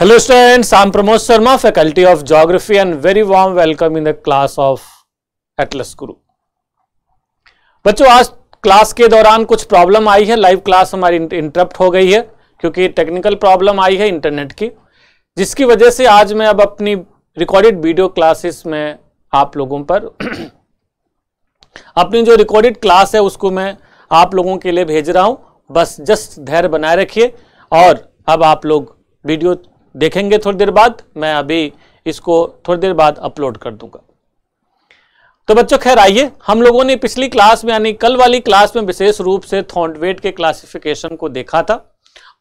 hello students I am Pramod Sharma faculty of geography and very warm welcome in the class of Atlas बच्चों आज class के दौरान कुछ problem आई है लाइव क्लास हमारी इंटरप्ट हो गई है क्योंकि टेक्निकल प्रॉब्लम आई है इंटरनेट की जिसकी वजह से आज मैं अब अपनी रिकॉर्डेड वीडियो क्लासेस में आप लोगों पर अपनी जो रिकॉर्डेड क्लास है उसको मैं आप लोगों के लिए भेज रहा हूं बस जस्ट धैर्य बनाए रखिए और अब आप लोग वीडियो देखेंगे थोड़ी देर बाद मैं अभी इसको थोड़ी देर बाद अपलोड कर दूंगा तो बच्चों खैर आइए हम लोगों ने पिछली क्लास में यानी कल वाली क्लास में विशेष रूप से थॉन्टवेट के क्लासिफिकेशन को देखा था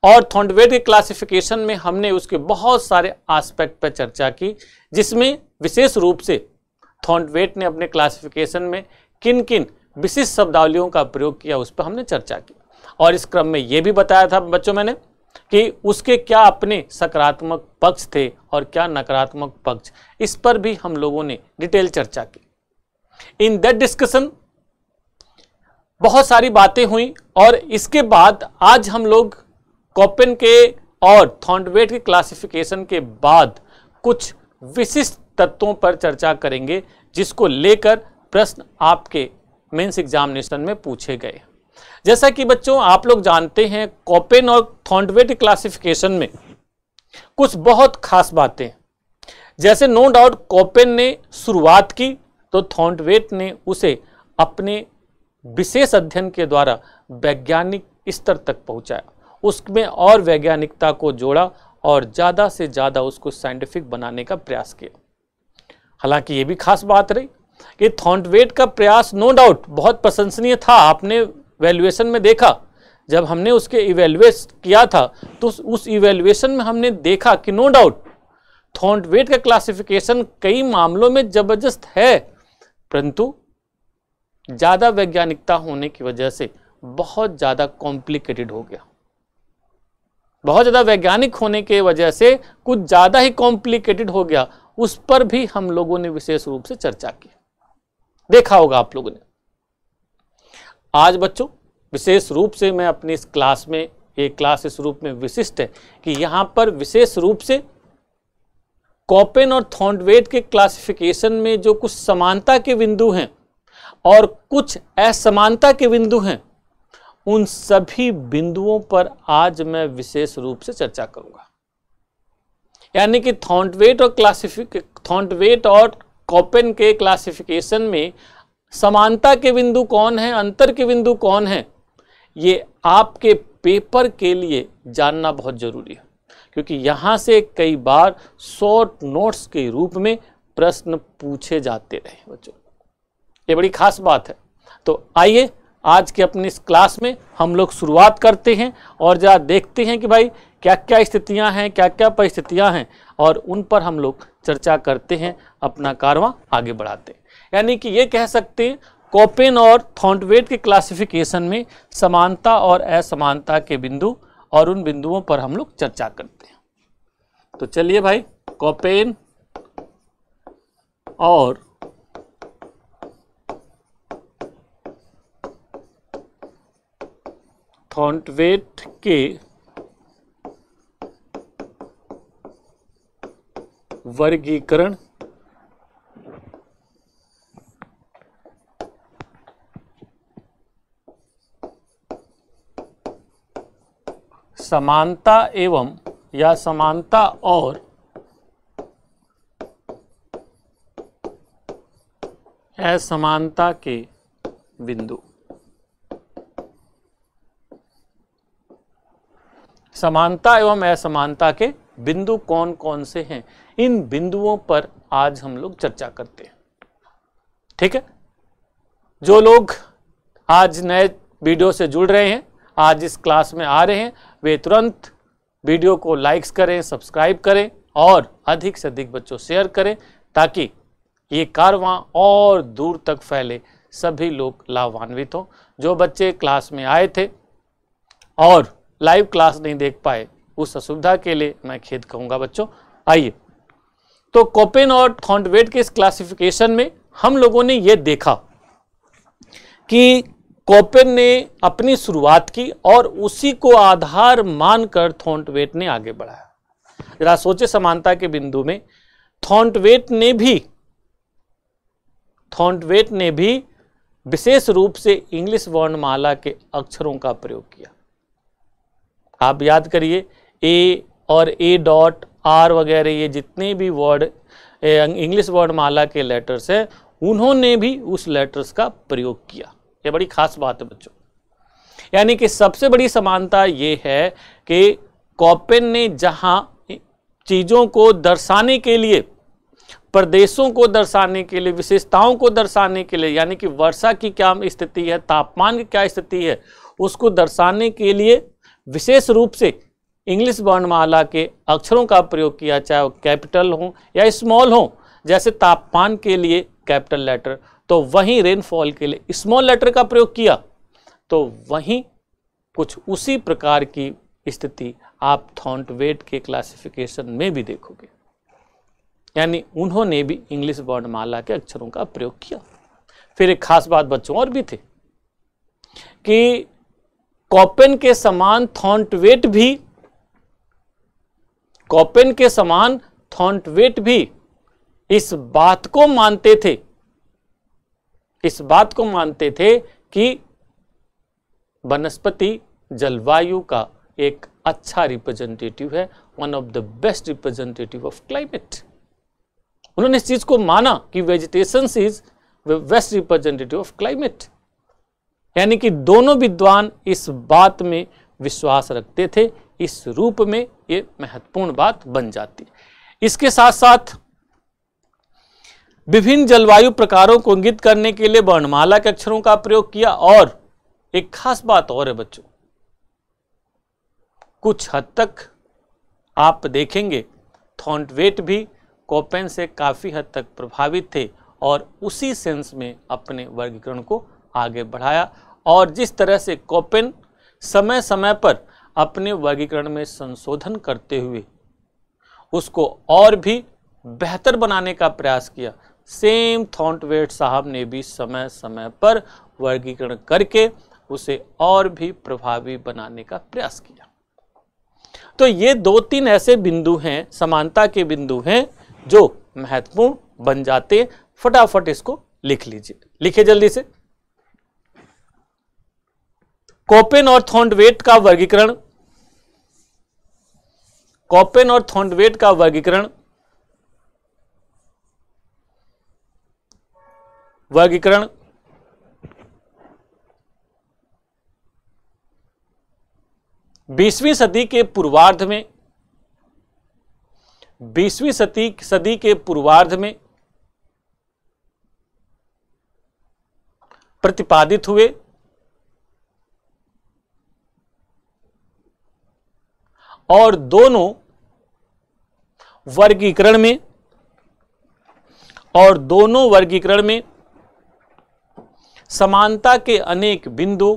और थॉन्टवेट के क्लासिफिकेशन में हमने उसके बहुत सारे आस्पेक्ट पर चर्चा की जिसमें विशेष रूप से थॉन्टवेट ने अपने क्लासिफिकेशन में किन किन विशिष्ट शब्दावलियों का प्रयोग किया उस पर हमने चर्चा की और इस क्रम में ये भी बताया था बच्चों मैंने कि उसके क्या अपने सकारात्मक पक्ष थे और क्या नकारात्मक पक्ष इस पर भी हम लोगों ने डिटेल चर्चा की इन दैट डिस्कशन बहुत सारी बातें हुई और इसके बाद आज हम लोग कॉपन के और थॉन्डवेट के क्लासिफिकेशन के बाद कुछ विशिष्ट तत्वों पर चर्चा करेंगे जिसको लेकर प्रश्न आपके मेंस एग्जामिनेशन में पूछे गए हैं जैसा कि बच्चों आप लोग जानते हैं कॉपेन और थॉन्टवेट क्लासिफिकेशन में कुछ बहुत खास बातें जैसे नो डाउट कॉपेन ने शुरुआत की तो थॉन्टवेट ने उसे अपने विशेष अध्ययन के द्वारा वैज्ञानिक स्तर तक पहुंचाया उसमें और वैज्ञानिकता को जोड़ा और ज़्यादा से ज़्यादा उसको साइंटिफिक बनाने का प्रयास किया हालांकि ये भी खास बात रही कि थॉन्टवेट का प्रयास नो डाउट बहुत प्रशंसनीय था आपने वैल्यूएशन में देखा जब हमने उसके इवेल्युएस किया था तो उस इवेल्युएशन में हमने देखा कि नो डाउट थॉन्टवेट का क्लासिफिकेशन कई मामलों में जबरदस्त है परंतु ज़्यादा वैज्ञानिकता होने की वजह से बहुत ज़्यादा कॉम्प्लिकेटेड हो गया बहुत ज़्यादा वैज्ञानिक होने के वजह से कुछ ज़्यादा ही कॉम्प्लिकेटेड हो गया उस पर भी हम लोगों ने विशेष रूप से चर्चा की देखा होगा आप लोगों ने आज बच्चों विशेष रूप से मैं अपनी इस क्लास में ये क्लास इस रूप में विशिष्ट है कि यहाँ पर विशेष रूप से कॉपेन और थॉन्डवेट के क्लासिफिकेशन में जो कुछ समानता के बिंदु हैं और कुछ असमानता के बिंदु हैं उन सभी बिंदुओं पर आज मैं विशेष रूप से चर्चा करूंगा यानी कि थॉन्टवेट और क्लासिफिक थॉन्टवेट और कॉपेन के क्लासिफिकेशन में समानता के बिंदु कौन है अंतर के बिंदु कौन है ये आपके पेपर के लिए जानना बहुत ज़रूरी है क्योंकि यहाँ से कई बार शॉर्ट नोट्स के रूप में प्रश्न पूछे जाते रहे बच्चों ये बड़ी खास बात है तो आइए आज के अपने इस क्लास में हम लोग शुरुआत करते हैं और जरा देखते हैं कि भाई क्या क्या स्थितियां हैं क्या क्या परिस्थितियां हैं और उन पर हम लोग चर्चा करते हैं अपना कारवां आगे बढ़ाते हैं यानी कि ये कह सकते हैं कोपेन और थॉन्टवेट के क्लासिफिकेशन में समानता और असमानता के बिंदु और उन बिंदुओं पर हम लोग चर्चा करते हैं तो चलिए भाई कॉपेन और थॉन्टवेट के वर्गीकरण समानता एवं या समानता और असमानता के बिंदु समानता एवं असमानता के बिंदु कौन कौन से हैं इन बिंदुओं पर आज हम लोग चर्चा करते हैं ठीक है जो लोग आज नए वीडियो से जुड़ रहे हैं आज इस क्लास में आ रहे हैं वे तुरंत वीडियो को लाइक्स करें सब्सक्राइब करें और अधिक से अधिक बच्चों शेयर करें ताकि ये कारवां और दूर तक फैले सभी लोग लाभान्वित हों जो बच्चे क्लास में आए थे और लाइव क्लास नहीं देख पाए उस असुविधा के लिए मैं खेद कहूँगा बच्चों आइए तो कोपेन और थॉन्डवेट के इस क्लासिफिकेशन में हम लोगों ने ये देखा कि कोपेन ने अपनी शुरुआत की और उसी को आधार मानकर थॉन्टवेट ने आगे बढ़ाया जरा सोचे समानता के बिंदु में थॉन्टवेट ने भी थॉन्टवेट ने भी विशेष रूप से इंग्लिश वर्णमाला के अक्षरों का प्रयोग किया आप याद करिए ए और ए डॉट आर वगैरह ये जितने भी वर्ड इंग्लिश वर्णमाला के लेटर्स हैं उन्होंने भी उस लेटर्स का प्रयोग किया ये बड़ी खास बात है बच्चों यानी कि सबसे बड़ी समानता ये है कि कॉपेन ने जहाँ चीज़ों को दर्शाने के लिए प्रदेशों को दर्शाने के लिए विशेषताओं को दर्शाने के लिए यानी कि वर्षा की क्या स्थिति है तापमान की क्या स्थिति है उसको दर्शाने के लिए विशेष रूप से इंग्लिश वर्णमाला के अक्षरों का प्रयोग किया चाहे वो कैपिटल हो या स्मॉल हो जैसे तापमान के लिए कैपिटल लेटर तो वहीं रेनफॉल के लिए स्मॉल लेटर का प्रयोग किया तो वहीं कुछ उसी प्रकार की स्थिति आप थॉन्ट वेट के क्लासिफिकेशन में भी देखोगे यानी उन्होंने भी इंग्लिश वर्णमाला के अक्षरों का प्रयोग किया फिर एक खास बात बच्चों और भी थे कि कॉपेन के समान थॉन्टवेट भी कॉपेन के समान थॉन्टवेट भी इस बात को मानते थे इस बात को मानते थे कि वनस्पति जलवायु का एक अच्छा रिप्रेजेंटेटिव है one of the best representative of climate उन्होंने इस चीज को माना कि vegetation is best representative of climate यानी कि दोनों विद्वान इस बात में विश्वास रखते थे इस रूप में ये महत्वपूर्ण बात बन जाती है इसके साथ साथ विभिन्न जलवायु प्रकारों को इंगित करने के लिए वर्णमाला के अक्षरों का प्रयोग किया और एक खास बात और है बच्चों कुछ हद तक आप देखेंगे थॉन्टवेट भी कॉपेन से काफ़ी हद तक प्रभावित थे और उसी सेंस में अपने वर्गीकरण को आगे बढ़ाया और जिस तरह से कॉपेन समय समय पर अपने वर्गीकरण में संशोधन करते हुए उसको और भी बेहतर बनाने का प्रयास किया सेम थॉन्टवेट साहब ने भी समय समय पर वर्गीकरण करके उसे और भी प्रभावी बनाने का प्रयास किया तो ये दो तीन ऐसे बिंदु हैं समानता के बिंदु हैं जो महत्वपूर्ण बन जाते फटाफट इसको लिख लीजिए लिखे जल्दी से कॉपेन और थॉन्डवेट का वर्गीकरण कॉपेन और थॉन्डवेट का वर्गीकरण वर्गीकरण बीसवीं सदी के पूर्वार्ध में बीसवीं सदी सदी के पूर्वार्ध में प्रतिपादित हुए और दोनों वर्गीकरण में और दोनों वर्गीकरण में समानता के अनेक बिंदु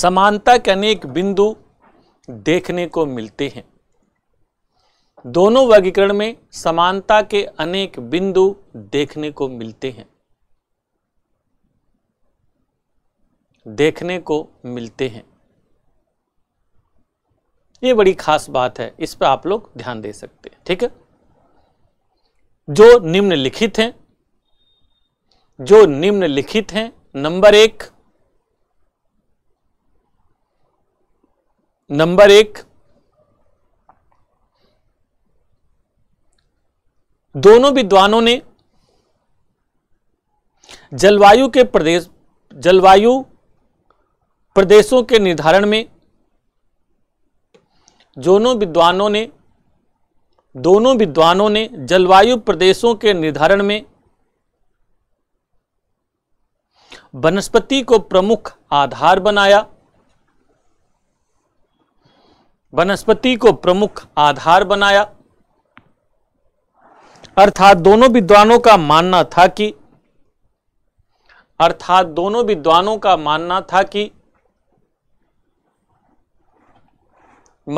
समानता के अनेक बिंदु देखने को मिलते हैं दोनों वर्गीकरण में समानता के अनेक बिंदु देखने को मिलते हैं देखने को मिलते हैं ये बड़ी खास बात है इस पर आप लोग ध्यान दे सकते हैं ठीक है जो निम्नलिखित हैं जो निम्नलिखित हैं नंबर एक नंबर एक दोनों विद्वानों ने जलवायु के प्रदेश जलवायु प्रदेशों के निर्धारण में दोनों विद्वानों ने दोनों विद्वानों ने जलवायु प्रदेशों के निर्धारण में वनस्पति को प्रमुख आधार बनाया वनस्पति को प्रमुख आधार बनाया अर्थात दोनों विद्वानों का मानना था कि अर्थात दोनों विद्वानों का मानना था कि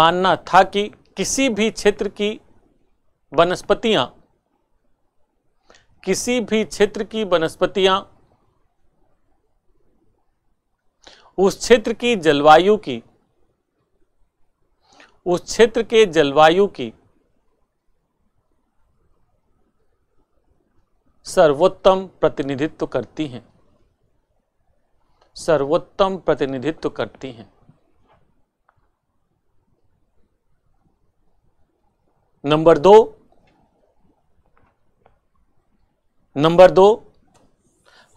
मानना था कि किसी भी क्षेत्र की वनस्पतियां किसी भी क्षेत्र की वनस्पतियां उस क्षेत्र की जलवायु की उस क्षेत्र के जलवायु की सर्वोत्तम प्रतिनिधित्व करती हैं सर्वोत्तम प्रतिनिधित्व करती हैं नंबर दो नंबर दो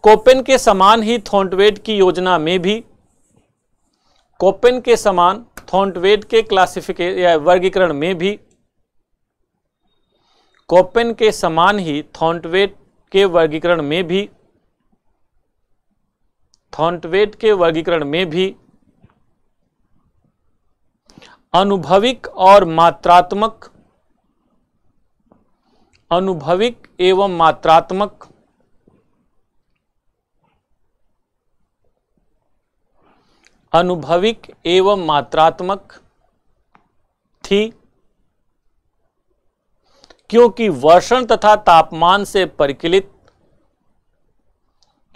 कोपेन के समान ही थोंटवेड की योजना में भी कोपेन के समान थोंटवेड के क्लासिफिकेशन या वर्गीकरण में भी कोपेन के समान ही थॉन्टवेट के वर्गीकरण में भी थॉन्टवेट के वर्गीकरण में भी अनुभविक और मात्रात्मक अनुभविक एवं मात्रात्मक अनुभविक एवं मात्रात्मक थी क्योंकि वर्षण तथा तापमान से परिकलित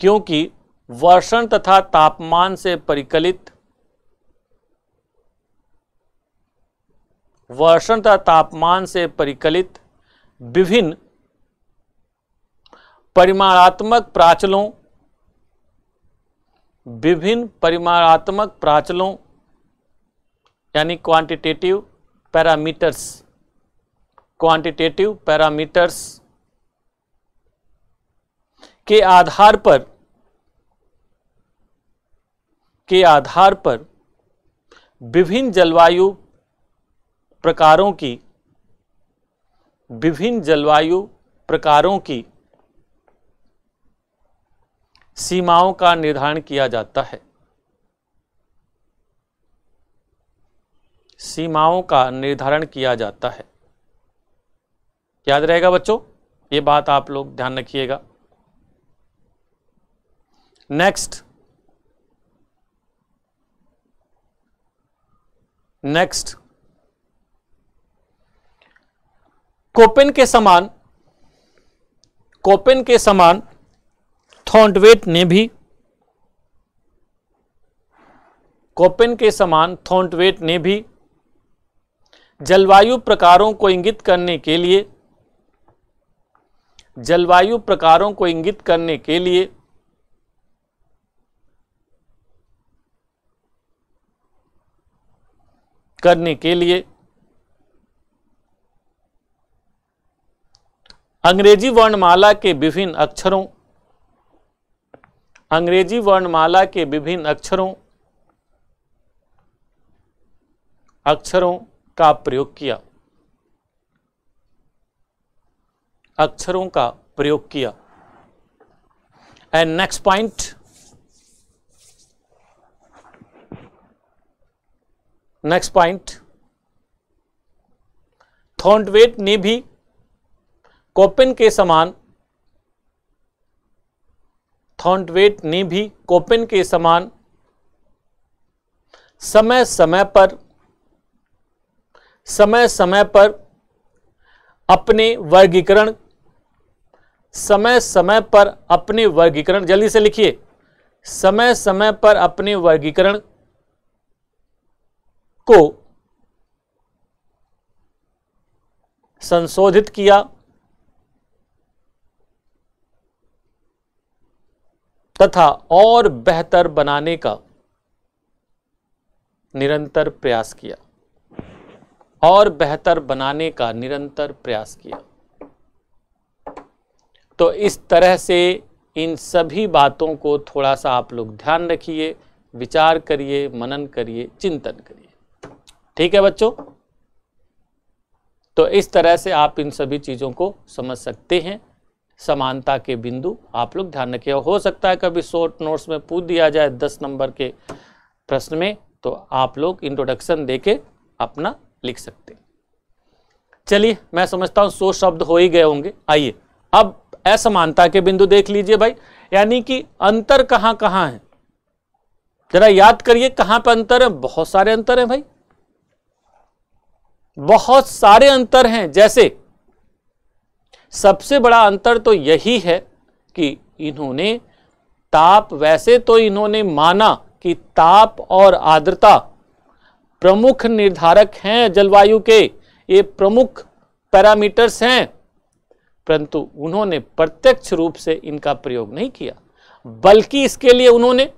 क्योंकि वर्षण तथा तापमान से परिकलित वर्षण तथा तापमान से परिकलित विभिन्न परिमाणात्मक प्राचलों विभिन्न परिमाणात्मक प्राचलों यानी क्वांटिटेटिव पैरामीटर्स क्वांटिटेटिव पैरामीटर्स के आधार पर के आधार पर विभिन्न जलवायु प्रकारों की विभिन्न जलवायु प्रकारों की सीमाओं का निर्धारण किया जाता है सीमाओं का निर्धारण किया जाता है याद रहेगा बच्चों ये बात आप लोग ध्यान रखिएगा नेक्स्ट नेक्स्ट कोपेन के समान कोपेन के समान थॉन्टवेट ने भी कोपेन के समान थॉन्टवेट ने भी जलवायु प्रकारों को इंगित करने के लिए जलवायु प्रकारों को इंगित करने के लिए करने के लिए अंग्रेजी वर्णमाला के विभिन्न अक्षरों अंग्रेजी वर्णमाला के विभिन्न अक्षरों अक्षरों का प्रयोग किया अक्षरों का प्रयोग किया and next point next point Thornthwaite ने भी कोपेन के समान थॉन्टवेट ने भी कोपेन के समान समय समय पर समय समय पर अपने वर्गीकरण समय समय पर अपने वर्गीकरण जल्दी से लिखिए समय समय पर अपने वर्गीकरण को संशोधित किया तथा और बेहतर बनाने का निरंतर प्रयास किया और बेहतर बनाने का निरंतर प्रयास किया तो इस तरह से इन सभी बातों को थोड़ा सा आप लोग ध्यान रखिए विचार करिए मनन करिए चिंतन करिए ठीक है बच्चों तो इस तरह से आप इन सभी चीज़ों को समझ सकते हैं समानता के बिंदु आप लोग ध्यान रखिए हो सकता है कभी शॉर्ट नोट्स में पूछ दिया जाए दस नंबर के प्रश्न में तो आप लोग इंट्रोडक्शन दे के अपना लिख सकते चलिए मैं समझता हूँ सो शब्द हो ही गए होंगे आइए अब असमानता के बिंदु देख लीजिए भाई यानी कि अंतर कहाँ कहाँ है जरा याद करिए कहाँ पर अंतर है बहुत सारे अंतर हैं भाई बहुत सारे अंतर हैं जैसे सबसे बड़ा अंतर तो यही है कि इन्होंने ताप वैसे तो इन्होंने माना कि ताप और आर्द्रता प्रमुख निर्धारक हैं जलवायु के ये प्रमुख पैरामीटर्स हैं परंतु उन्होंने प्रत्यक्ष रूप से इनका प्रयोग नहीं किया बल्कि इसके लिए उन्होंने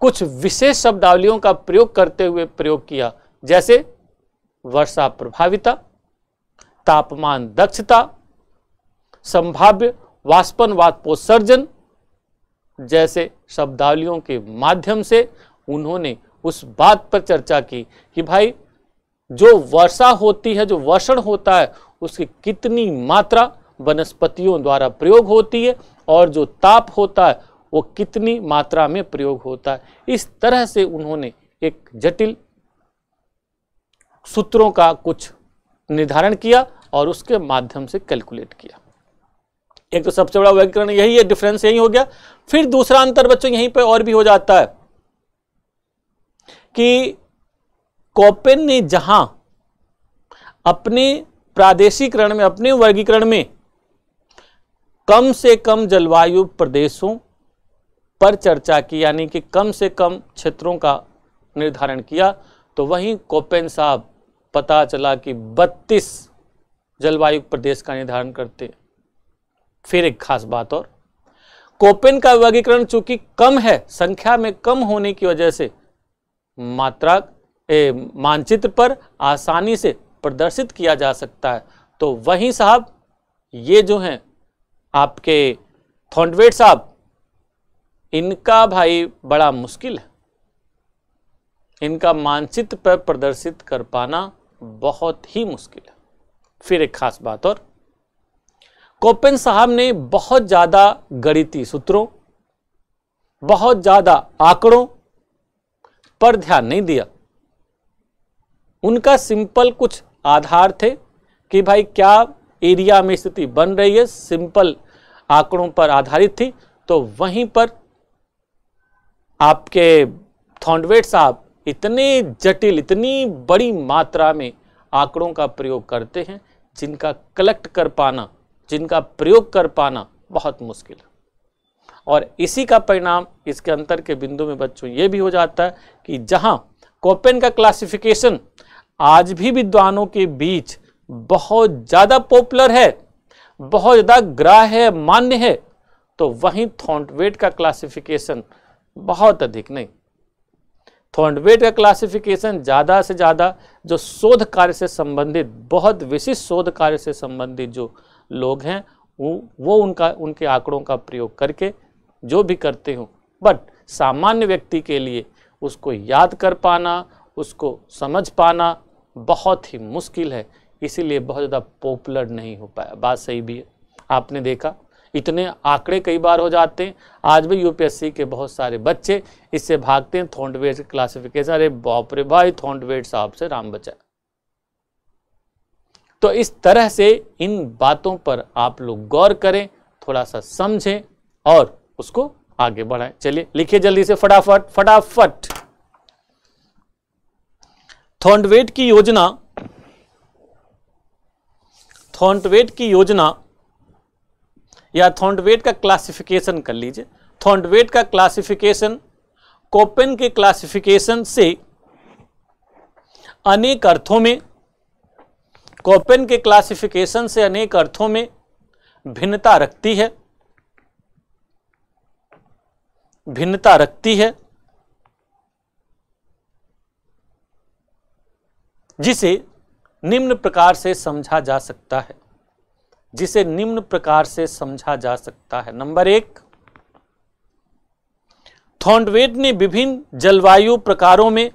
कुछ विशेष शब्दावलियों का प्रयोग करते हुए प्रयोग किया जैसे वर्षा प्रभाविता तापमान दक्षता संभाव्य वाष्पन पोत्सर्जन जैसे शब्दावलियों के माध्यम से उन्होंने उस बात पर चर्चा की कि भाई जो वर्षा होती है जो वर्षण होता है उसकी कितनी मात्रा वनस्पतियों द्वारा प्रयोग होती है और जो ताप होता है वो कितनी मात्रा में प्रयोग होता है इस तरह से उन्होंने एक जटिल सूत्रों का कुछ निर्धारण किया और उसके माध्यम से कैलकुलेट किया एक तो सबसे बड़ा वर्गीकरण यही है डिफरेंस यही हो गया फिर दूसरा अंतर बच्चों यहीं पर और भी हो जाता है कि कॉपेन ने जहां अपने प्रादेशिकरण में अपने वर्गीकरण में कम से कम जलवायु प्रदेशों पर चर्चा की यानी कि कम से कम क्षेत्रों का निर्धारण किया तो वहीं कोपेन साहब पता चला कि 32 जलवायु प्रदेश का निर्धारण करते फिर एक खास बात और कोपेन का वर्गीकरण चूंकि कम है संख्या में कम होने की वजह से मात्रा ए, मानचित्र पर आसानी से प्रदर्शित किया जा सकता है तो वहीं साहब ये जो हैं आपके थॉन्डवेट साहब इनका भाई बड़ा मुश्किल है इनका मानचित्र पर प्रदर्शित कर पाना बहुत ही मुश्किल है फिर एक खास बात और कोपेन साहब ने बहुत ज़्यादा गणितीय सूत्रों बहुत ज़्यादा आंकड़ों पर ध्यान नहीं दिया उनका सिंपल कुछ आधार थे कि भाई क्या एरिया में स्थिति बन रही है सिंपल आंकड़ों पर आधारित थी तो वहीं पर आपके थॉन्डवेट साहब इतने जटिल इतनी बड़ी मात्रा में आंकड़ों का प्रयोग करते हैं जिनका कलेक्ट कर पाना जिनका प्रयोग कर पाना बहुत मुश्किल है और इसी का परिणाम इसके अंतर के बिंदु में बच्चों ये भी हो जाता है कि जहाँ कोपेन का क्लासिफिकेशन आज भी विद्वानों के बीच बहुत ज़्यादा पॉपुलर है बहुत ज़्यादा ग्राह है मान्य है तो वहीं थॉन्टवेट का क्लासिफिकेशन बहुत अधिक नहीं थॉर्नवेट तो का क्लासिफिकेशन ज़्यादा से ज़्यादा जो शोध कार्य से संबंधित बहुत विशिष्ट शोध कार्य से संबंधित जो लोग हैं वो उनका उनके आंकड़ों का प्रयोग करके जो भी करते हों बट सामान्य व्यक्ति के लिए उसको याद कर पाना उसको समझ पाना बहुत ही मुश्किल है इसीलिए बहुत ज़्यादा पॉपुलर नहीं हो पाया बात सही भी है आपने देखा इतने आंकड़े कई बार हो जाते हैं आज भी यूपीएससी के बहुत सारे बच्चे इससे भागते हैं थोंडवेट क्लासिफिकेशन अरे बापरे भाई थोंडवेट साहब से राम बचा तो इस तरह से इन बातों पर आप लोग गौर करें थोड़ा सा समझें और उसको आगे बढ़ाएं चलिए लिखिए जल्दी से फटाफट फटाफट थोंडवेट की योजना थोंडवेट की योजना या थॉन्डवेट का क्लासिफिकेशन कर लीजिए थॉन्डवेट का क्लासिफिकेशन कोपेन के क्लासिफिकेशन से अनेक अर्थों में कोपेन के क्लासिफिकेशन से अनेक अर्थों में भिन्नता रखती है भिन्नता रखती है जिसे निम्न प्रकार से समझा जा सकता है जिसे निम्न प्रकार से समझा जा सकता है नंबर एक थॉन्डवेट ने विभिन्न जलवायु प्रकारों में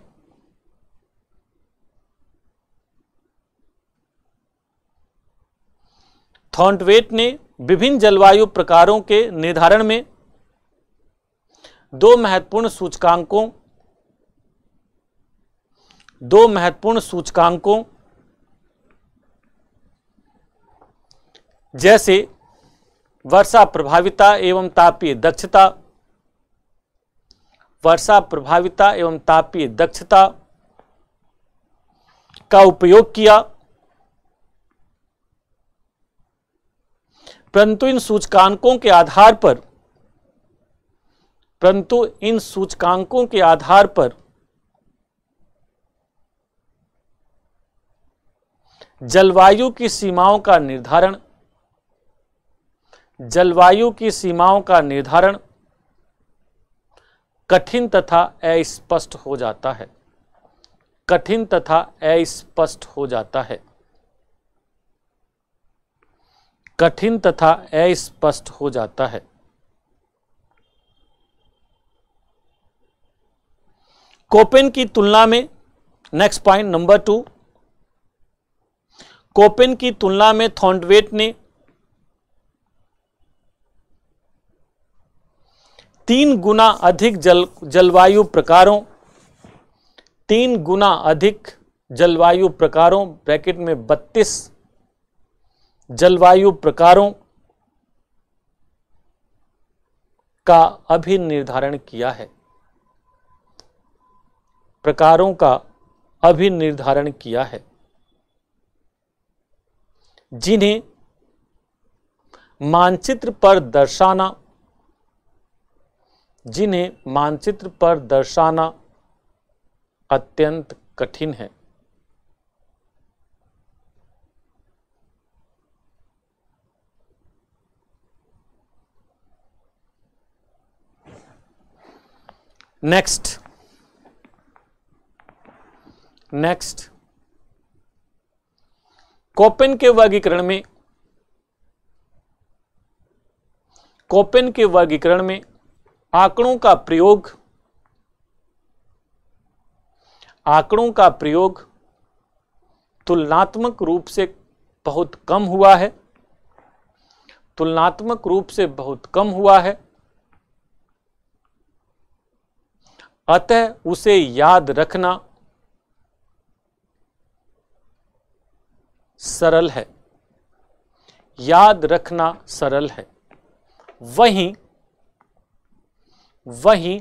थॉन्टवेट ने विभिन्न जलवायु प्रकारों के निर्धारण में दो महत्वपूर्ण सूचकांकों दो महत्वपूर्ण सूचकांकों जैसे वर्षा प्रभाविता एवं तापीय दक्षता वर्षा प्रभाविता एवं तापीय दक्षता का उपयोग किया परंतु इन सूचकांकों के आधार पर परंतु इन सूचकांकों के आधार पर जलवायु की सीमाओं का निर्धारण जलवायु की सीमाओं का निर्धारण कठिन तथा अस्पष्ट हो जाता है कठिन तथा अस्पष्ट हो जाता है कठिन तथा अस्पष्ट हो जाता है कोपेन की तुलना में next point number two Koppen की तुलना में थॉन्डवेट ने तीन गुना अधिक जल जलवायु प्रकारों तीन गुना अधिक जलवायु प्रकारों ब्रैकेट में बत्तीस जलवायु प्रकारों का अभी निर्धारण किया है प्रकारों का अभी निर्धारण किया है जिन्हें मानचित्र पर दर्शाना जिन्हें मानचित्र पर दर्शाना अत्यंत कठिन है नेक्स्ट नेक्स्ट कोपेन के वर्गीकरण में कोपेन के वर्गीकरण में आंकड़ों का प्रयोग आंकड़ों का प्रयोग तुलनात्मक रूप से बहुत कम हुआ है तुलनात्मक रूप से बहुत कम हुआ है अतः उसे याद रखना सरल है याद रखना सरल है वहीं वहीं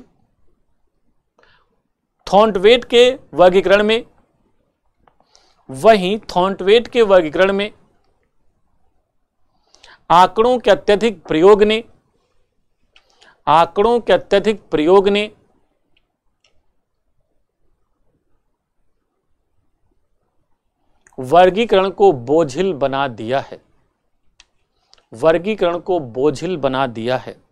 थॉन्टवेट के वर्गीकरण में वहीं थॉन्टवेट के वर्गीकरण में आंकड़ों के अत्यधिक प्रयोग ने आंकड़ों के अत्यधिक प्रयोग ने वर्गीकरण को बोझिल बना दिया है वर्गीकरण को बोझिल बना दिया है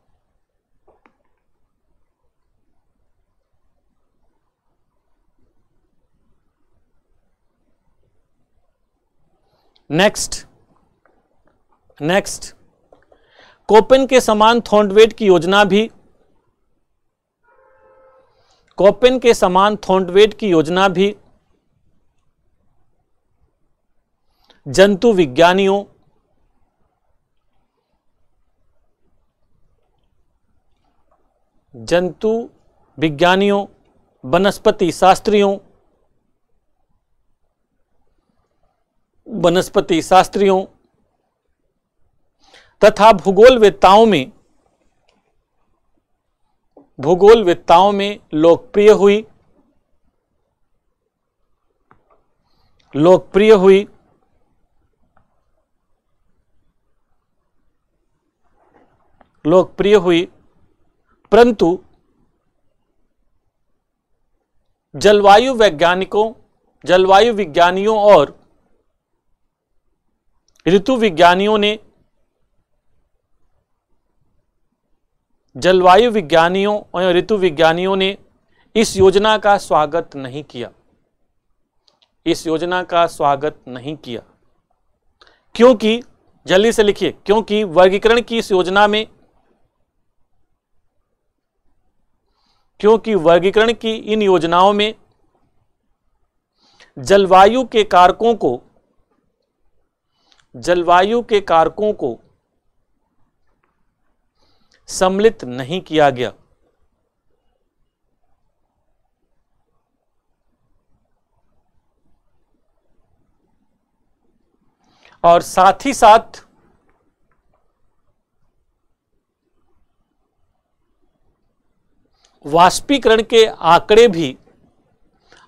नेक्स्ट नेक्स्ट कोपेन के समान थोंडवेट की योजना भी कोपेन के समान थोंडवेट की योजना भी जंतु विज्ञानियों जंतु विज्ञानियों वनस्पति शास्त्रियों वनस्पति शास्त्रियों तथा भूगोल वेताओं में भूगोल वेत्ताओं में लोकप्रिय हुई लोकप्रिय हुई लोकप्रिय हुई परंतु जलवायु वैज्ञानिकों जलवायु विज्ञानियों और ऋतु विज्ञानियों ने जलवायु विज्ञानियों और ऋतु विज्ञानियों ने इस योजना का स्वागत नहीं किया इस योजना का स्वागत नहीं किया क्योंकि जल्दी से लिखिए क्योंकि वर्गीकरण की इस योजना में क्योंकि वर्गीकरण की इन योजनाओं में जलवायु के कारकों को जलवायु के कारकों को सम्मिलित नहीं किया गया और साथ ही साथ वाष्पीकरण के आंकड़े भी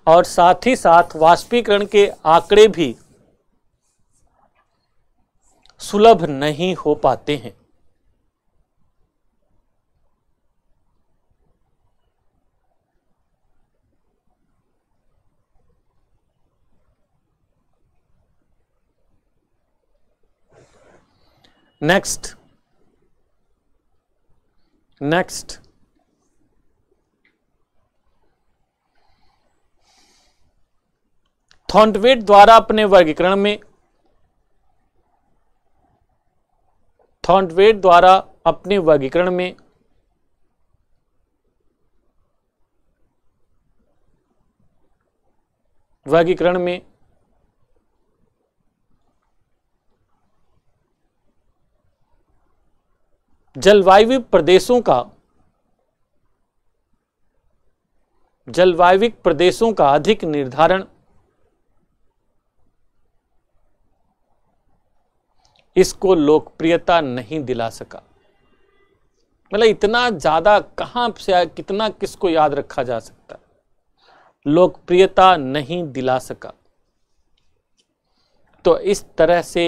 और साथ ही साथ वाष्पीकरण के आंकड़े भी सुलभ नहीं हो पाते हैं नेक्स्ट नेक्स्ट थॉन्टवेट द्वारा अपने वर्गीकरण में थॉन्टवेट द्वारा अपने वर्गीकरण में वर्गीकरण में जलवायु प्रदेशों का जलवायु प्रदेशों का अधिक निर्धारण इसको लोकप्रियता नहीं दिला सका मतलब इतना ज़्यादा कहां से कितना किसको याद रखा जा सकता लोकप्रियता नहीं दिला सका तो इस तरह से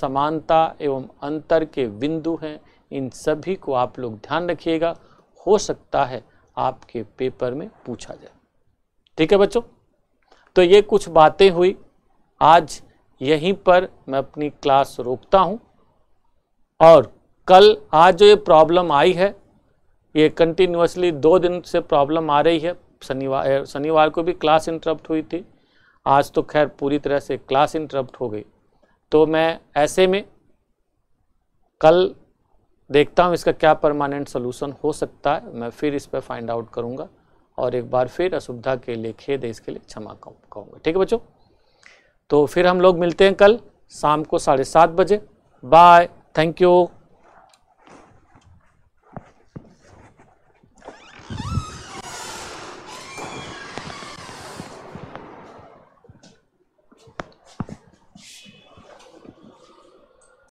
समानता एवं अंतर के बिंदु हैं इन सभी को आप लोग ध्यान रखिएगा हो सकता है आपके पेपर में पूछा जाए ठीक है बच्चों तो ये कुछ बातें हुई आज यहीं पर मैं अपनी क्लास रोकता हूँ और कल आज जो ये प्रॉब्लम आई है ये कंटिन्यूसली दो दिन से प्रॉब्लम आ रही है शनिवार शनिवार को भी क्लास इंटरप्ट हुई थी आज तो खैर पूरी तरह से क्लास इंटरप्ट हो गई तो मैं ऐसे में कल देखता हूँ इसका क्या परमानेंट सोल्यूशन हो सकता है मैं फिर इस पर फाइंड आउट करूँगा और एक बार फिर असुविधा के लिए खेद इसके लिए क्षमा कहूँगा ठीक है बच्चों तो फिर हम लोग मिलते हैं कल शाम को साढ़े सात बजे बाय थैंक यू